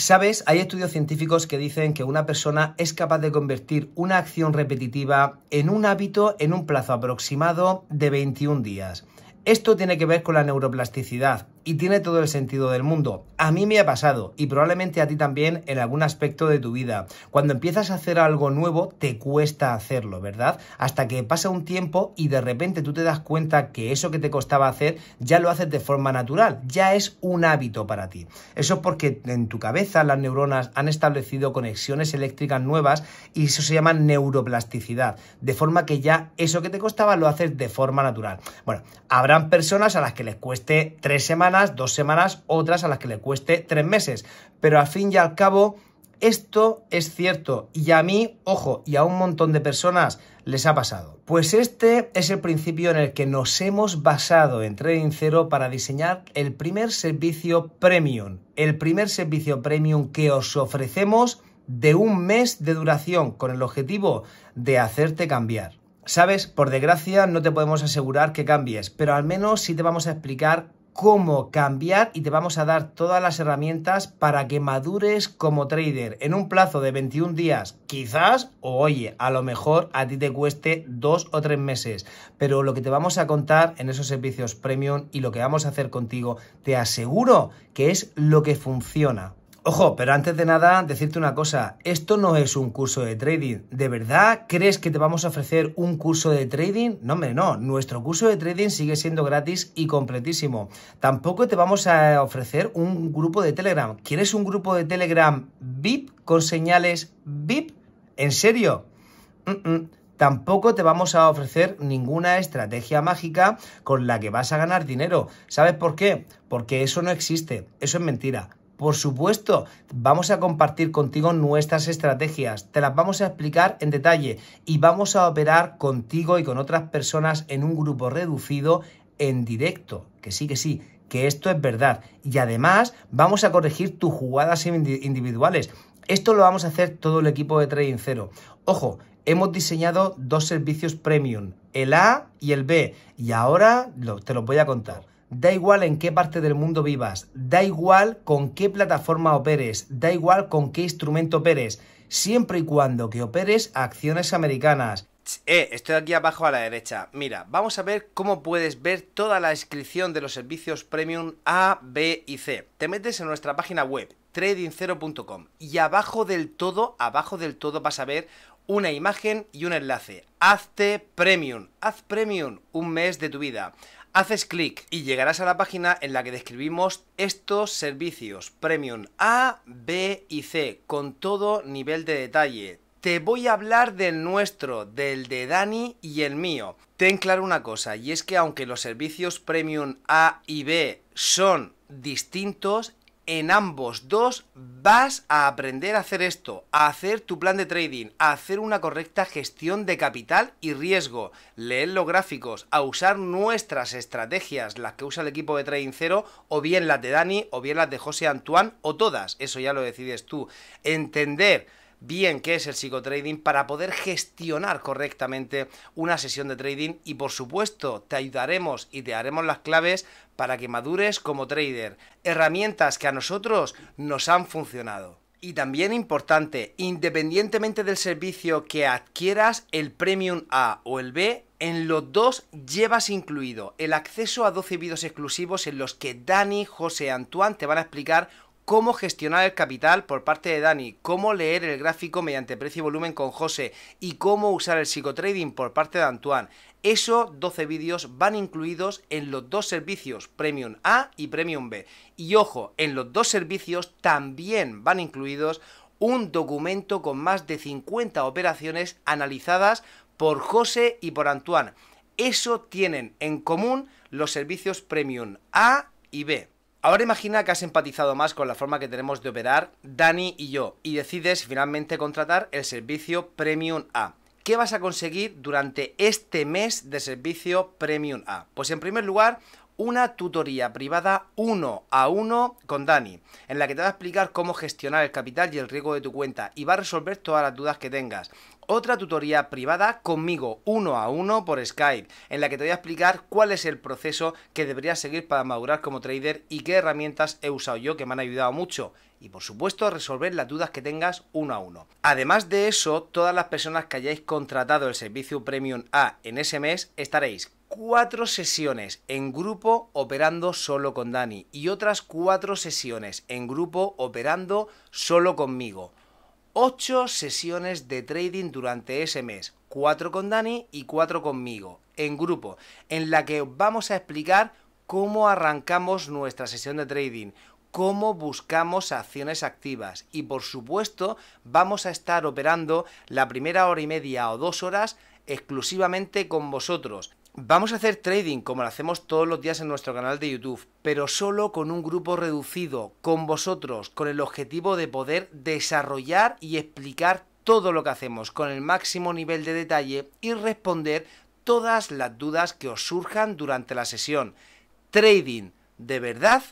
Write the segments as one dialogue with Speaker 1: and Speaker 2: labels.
Speaker 1: ¿Sabes? Hay estudios científicos que dicen que una persona es capaz de convertir una acción repetitiva en un hábito en un plazo aproximado de 21 días. Esto tiene que ver con la neuroplasticidad y tiene todo el sentido del mundo. A mí me ha pasado y probablemente a ti también en algún aspecto de tu vida. Cuando empiezas a hacer algo nuevo te cuesta hacerlo, ¿verdad? Hasta que pasa un tiempo y de repente tú te das cuenta que eso que te costaba hacer ya lo haces de forma natural, ya es un hábito para ti. Eso es porque en tu cabeza las neuronas han establecido conexiones eléctricas nuevas y eso se llama neuroplasticidad, de forma que ya eso que te costaba lo haces de forma natural. Bueno, habrán personas a las que les cueste tres semanas dos semanas, otras a las que le cueste tres meses. Pero al fin y al cabo, esto es cierto y a mí, ojo, y a un montón de personas les ha pasado. Pues este es el principio en el que nos hemos basado en Trading Zero para diseñar el primer servicio premium. El primer servicio premium que os ofrecemos de un mes de duración con el objetivo de hacerte cambiar. Sabes, por desgracia no te podemos asegurar que cambies, pero al menos sí te vamos a explicar cómo cambiar y te vamos a dar todas las herramientas para que madures como trader en un plazo de 21 días, quizás, o oye, a lo mejor a ti te cueste dos o tres meses, pero lo que te vamos a contar en esos servicios premium y lo que vamos a hacer contigo, te aseguro que es lo que funciona. Ojo, pero antes de nada, decirte una cosa, esto no es un curso de trading. ¿De verdad crees que te vamos a ofrecer un curso de trading? No, hombre, no. Nuestro curso de trading sigue siendo gratis y completísimo. Tampoco te vamos a ofrecer un grupo de Telegram. ¿Quieres un grupo de Telegram VIP con señales VIP? ¿En serio? Tampoco te vamos a ofrecer ninguna estrategia mágica con la que vas a ganar dinero. ¿Sabes por qué? Porque eso no existe. Eso es mentira. Por supuesto, vamos a compartir contigo nuestras estrategias, te las vamos a explicar en detalle y vamos a operar contigo y con otras personas en un grupo reducido en directo, que sí, que sí, que esto es verdad. Y además vamos a corregir tus jugadas individuales. Esto lo vamos a hacer todo el equipo de Trading Cero. Ojo, hemos diseñado dos servicios premium, el A y el B, y ahora te los voy a contar. Da igual en qué parte del mundo vivas, da igual con qué plataforma operes, da igual con qué instrumento operes, siempre y cuando que operes acciones americanas. Eh, estoy aquí abajo a la derecha. Mira, vamos a ver cómo puedes ver toda la descripción de los servicios premium A, B y C. Te metes en nuestra página web tradingcero.com y abajo del todo, abajo del todo vas a ver una imagen y un enlace. Hazte premium. Haz premium un mes de tu vida. Haces clic y llegarás a la página en la que describimos estos servicios premium A, B y C con todo nivel de detalle. Te voy a hablar del nuestro, del de Dani y el mío. Ten claro una cosa, y es que aunque los servicios premium A y B son distintos, en ambos dos vas a aprender a hacer esto, a hacer tu plan de trading, a hacer una correcta gestión de capital y riesgo, leer los gráficos, a usar nuestras estrategias, las que usa el equipo de Trading Cero, o bien las de Dani, o bien las de José Antoine, o todas, eso ya lo decides tú. Entender bien qué es el psicotrading para poder gestionar correctamente una sesión de trading y por supuesto te ayudaremos y te haremos las claves para que madures como trader, herramientas que a nosotros nos han funcionado. Y también importante, independientemente del servicio que adquieras, el Premium A o el B, en los dos llevas incluido el acceso a 12 vídeos exclusivos en los que Dani, José Antoine te van a explicar cómo gestionar el capital por parte de Dani, cómo leer el gráfico mediante precio y volumen con José y cómo usar el psicotrading por parte de Antoine. Esos 12 vídeos van incluidos en los dos servicios, Premium A y Premium B. Y ojo, en los dos servicios también van incluidos un documento con más de 50 operaciones analizadas por José y por Antoine. Eso tienen en común los servicios Premium A y B. Ahora imagina que has empatizado más con la forma que tenemos de operar Dani y yo y decides finalmente contratar el servicio Premium A. ¿Qué vas a conseguir durante este mes de servicio Premium A? Pues en primer lugar, una tutoría privada uno a uno con Dani, en la que te va a explicar cómo gestionar el capital y el riesgo de tu cuenta y va a resolver todas las dudas que tengas otra tutoría privada conmigo, uno a uno por Skype, en la que te voy a explicar cuál es el proceso que deberías seguir para madurar como trader y qué herramientas he usado yo que me han ayudado mucho y por supuesto resolver las dudas que tengas uno a uno. Además de eso, todas las personas que hayáis contratado el servicio Premium A en ese mes estaréis cuatro sesiones en grupo operando solo con Dani y otras cuatro sesiones en grupo operando solo conmigo. 8 sesiones de trading durante ese mes, 4 con Dani y 4 conmigo, en grupo, en la que vamos a explicar cómo arrancamos nuestra sesión de trading, cómo buscamos acciones activas y por supuesto vamos a estar operando la primera hora y media o dos horas exclusivamente con vosotros Vamos a hacer trading como lo hacemos todos los días en nuestro canal de YouTube, pero solo con un grupo reducido, con vosotros, con el objetivo de poder desarrollar y explicar todo lo que hacemos con el máximo nivel de detalle y responder todas las dudas que os surjan durante la sesión. Trading de verdad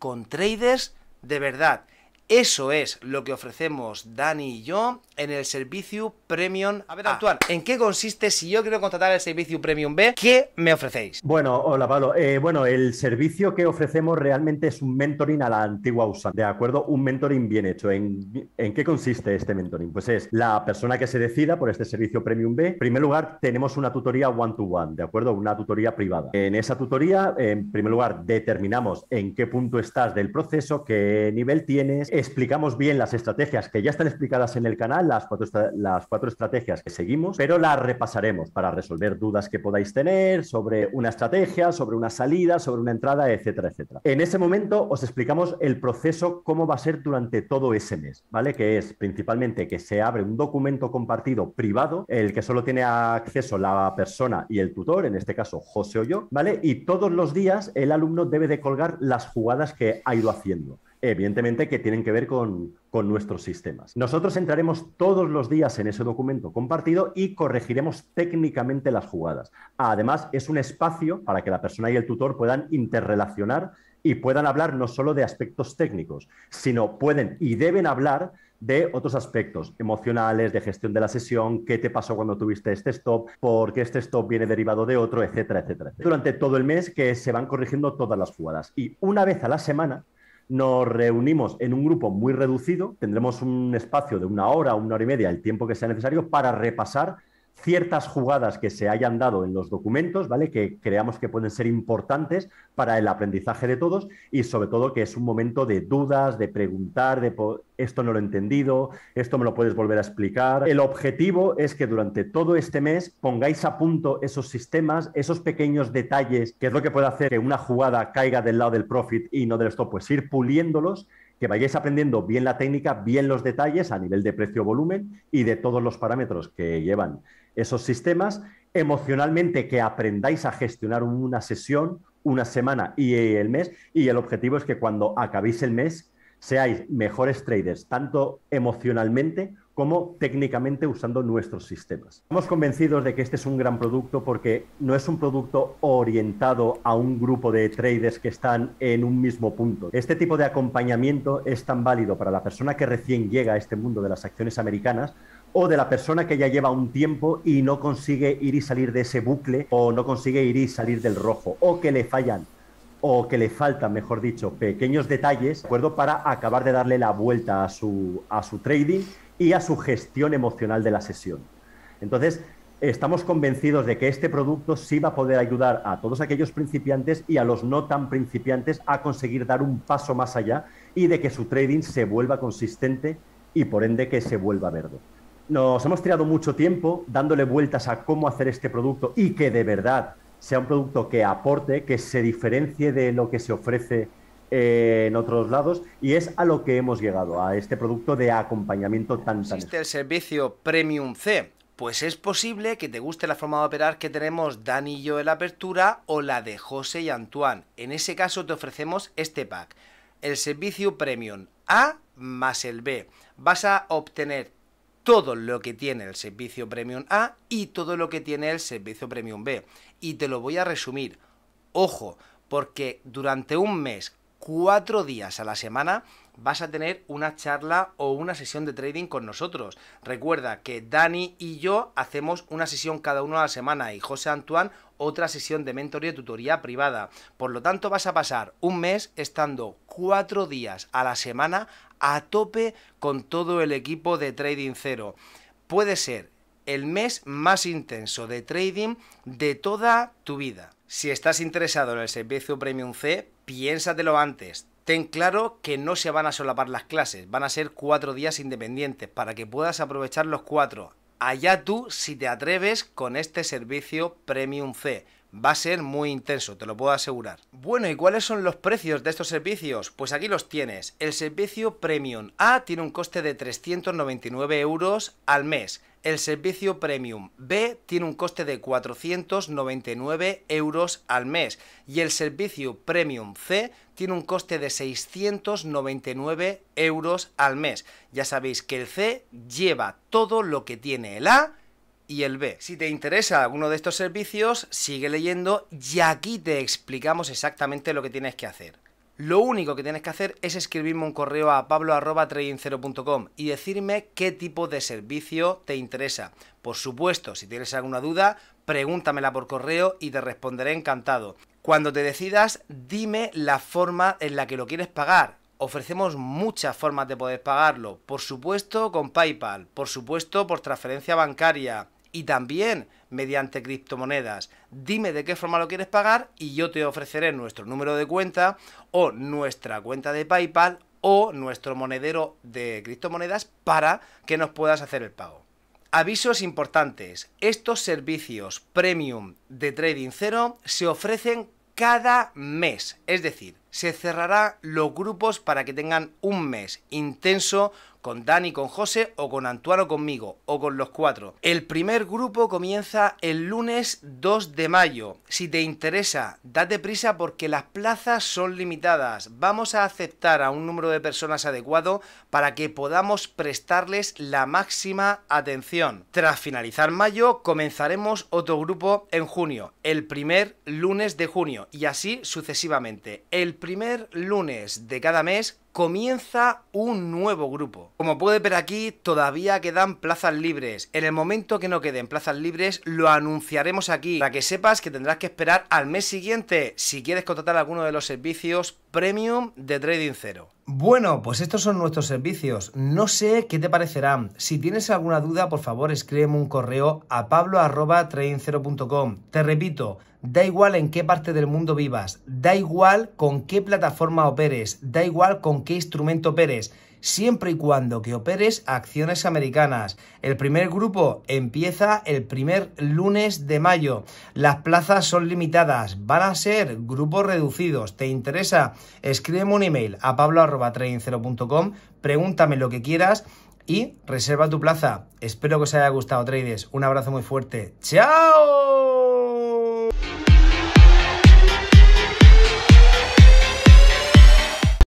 Speaker 1: con traders de verdad. Eso es lo que ofrecemos Dani y yo en el servicio Premium A. Ver, actual. ¿en qué consiste si yo quiero contratar el servicio Premium B? ¿Qué me ofrecéis?
Speaker 2: Bueno, hola Pablo. Eh, bueno, el servicio que ofrecemos realmente es un mentoring a la antigua USA, ¿de acuerdo? Un mentoring bien hecho. ¿En, qué consiste este mentoring? Pues es la persona que se decida por este servicio Premium B. En primer lugar, tenemos una tutoría one-to-one, -one, to one de acuerdo? Una tutoría privada. En esa tutoría, en primer lugar, determinamos en qué punto estás del proceso, qué nivel tienes, explicamos bien las estrategias que ya están explicadas en el canal, las cuatro, las cuatro estrategias que seguimos, pero las repasaremos para resolver dudas que podáis tener sobre una estrategia, sobre una salida, sobre una entrada, etcétera, etcétera. En ese momento os explicamos el proceso, cómo va a ser durante todo ese mes, ¿vale? Que es principalmente que se abre un documento compartido privado, el que solo tiene acceso la persona y el tutor, en este caso José o yo, ¿vale? Y todos los días el alumno debe de colgar las jugadas que ha ido haciendo evidentemente que tienen que ver con, nuestros sistemas. Nosotros entraremos todos los días en ese documento compartido y corregiremos técnicamente las jugadas. Además, es un espacio para que la persona y el tutor puedan interrelacionar y puedan hablar no solo de aspectos técnicos, sino pueden y deben hablar de otros aspectos emocionales, de gestión de la sesión, qué te pasó cuando tuviste este stop, por qué este stop viene derivado de otro, etcétera, etcétera. Durante todo el mes que se van corrigiendo todas las jugadas y una vez a la semana nos reunimos en un grupo muy reducido, tendremos un espacio de una hora, una hora y media, el tiempo que sea necesario para repasar ciertas jugadas que se hayan dado en los documentos, ¿vale? Que creamos que pueden ser importantes para el aprendizaje de todos y sobre todo que es un momento de dudas, de preguntar, de esto no lo he entendido, esto me lo puedes volver a explicar. El objetivo es que durante todo este mes pongáis a punto esos sistemas, esos pequeños detalles, que es lo que puede hacer que una jugada caiga del lado del profit y no del stop, pues ir puliéndolos que vayáis aprendiendo bien la técnica, bien los detalles a nivel de precio-volumen y de todos los parámetros que llevan esos sistemas, emocionalmente que aprendáis a gestionar una sesión, una semana y el mes, y el objetivo es que cuando acabéis el mes seáis mejores traders, tanto emocionalmente como técnicamente usando nuestros sistemas. Estamos convencidos de que este es un gran producto porque no es un producto orientado a un grupo de traders que están en un mismo punto. Este tipo de acompañamiento es tan válido para la persona que recién llega a este mundo de las acciones americanas o de la persona que ya lleva un tiempo y no consigue ir y salir de ese bucle o no consigue ir y salir del rojo o que le fallan o que le faltan, mejor dicho, pequeños detalles, acuerdo? Para acabar de darle la vuelta a su, a su trading y a su gestión emocional de la sesión. Entonces, estamos convencidos de que este producto sí va a poder ayudar a todos aquellos principiantes y a los no tan principiantes a conseguir dar un paso más allá y de que su trading se vuelva consistente y por ende que se vuelva verde nos hemos tirado mucho tiempo dándole vueltas a cómo hacer este producto y que de verdad sea un producto que aporte, que se diferencie de lo que se ofrece eh, en otros lados y es a lo que hemos llegado, a este producto de acompañamiento tan tan. Existe
Speaker 1: el servicio Premium C. Pues es posible que te guste la forma de operar que tenemos Dani y yo en la apertura o la de José y Antoine. En ese caso te ofrecemos este pack, el servicio Premium A más el B. Vas a obtener todo lo que tiene el servicio Premium A y todo lo que tiene el servicio Premium B. Y te lo voy a resumir. Ojo, porque durante un mes, cuatro días a la semana, vas a tener una charla o una sesión de trading con nosotros. Recuerda que Dani y yo hacemos una sesión cada uno a la semana y José Antoine otra sesión de mentoría y tutoría privada. Por lo tanto, vas a pasar un mes estando cuatro días a la semana a tope con todo el equipo de Trading Cero. Puede ser el mes más intenso de trading de toda tu vida. Si estás interesado en el servicio Premium C, piénsatelo antes. Ten claro que no se van a solapar las clases, van a ser cuatro días independientes para que puedas aprovechar los cuatro. Allá tú si te atreves con este servicio Premium C va a ser muy intenso, te lo puedo asegurar. Bueno, ¿y cuáles son los precios de estos servicios? Pues aquí los tienes. El servicio Premium A tiene un coste de 399 euros al mes. El servicio Premium B tiene un coste de 499 euros al mes. Y el servicio Premium C tiene un coste de 699 euros al mes. Ya sabéis que el C lleva todo lo que tiene el A y el B. Si te interesa alguno de estos servicios, sigue leyendo y aquí te explicamos exactamente lo que tienes que hacer. Lo único que tienes que hacer es escribirme un correo a pablo y decirme qué tipo de servicio te interesa. Por supuesto, si tienes alguna duda, pregúntamela por correo y te responderé encantado. Cuando te decidas, dime la forma en la que lo quieres pagar. Ofrecemos muchas formas de poder pagarlo. Por supuesto con PayPal, por supuesto por transferencia bancaria, y también mediante criptomonedas. Dime de qué forma lo quieres pagar y yo te ofreceré nuestro número de cuenta o nuestra cuenta de PayPal o nuestro monedero de criptomonedas para que nos puedas hacer el pago. Avisos importantes. Estos servicios premium de Trading Zero se ofrecen cada mes. Es decir, se cerrará los grupos para que tengan un mes intenso con Dani, con José o con Antuano conmigo o con los cuatro. El primer grupo comienza el lunes 2 de mayo. Si te interesa, date prisa porque las plazas son limitadas. Vamos a aceptar a un número de personas adecuado para que podamos prestarles la máxima atención. Tras finalizar mayo, comenzaremos otro grupo en junio, el primer lunes de junio y así sucesivamente. El primer lunes de cada mes comienza un nuevo grupo. Como puede ver aquí, todavía quedan plazas libres. En el momento que no queden plazas libres, lo anunciaremos aquí, para que sepas que tendrás que esperar al mes siguiente si quieres contratar alguno de los servicios Premium de Trading Zero. Bueno, pues estos son nuestros servicios. No sé qué te parecerán. Si tienes alguna duda, por favor, escríbeme un correo a pablo.tradingcero.com. Te repito, da igual en qué parte del mundo vivas, da igual con qué plataforma operes, da igual con qué instrumento operes siempre y cuando que operes acciones americanas. El primer grupo empieza el primer lunes de mayo. Las plazas son limitadas, van a ser grupos reducidos. ¿Te interesa? Escríbeme un email a pablo.tradingcero.com, pregúntame lo que quieras y reserva tu plaza. Espero que os haya gustado, traders. Un abrazo muy fuerte. ¡Chao!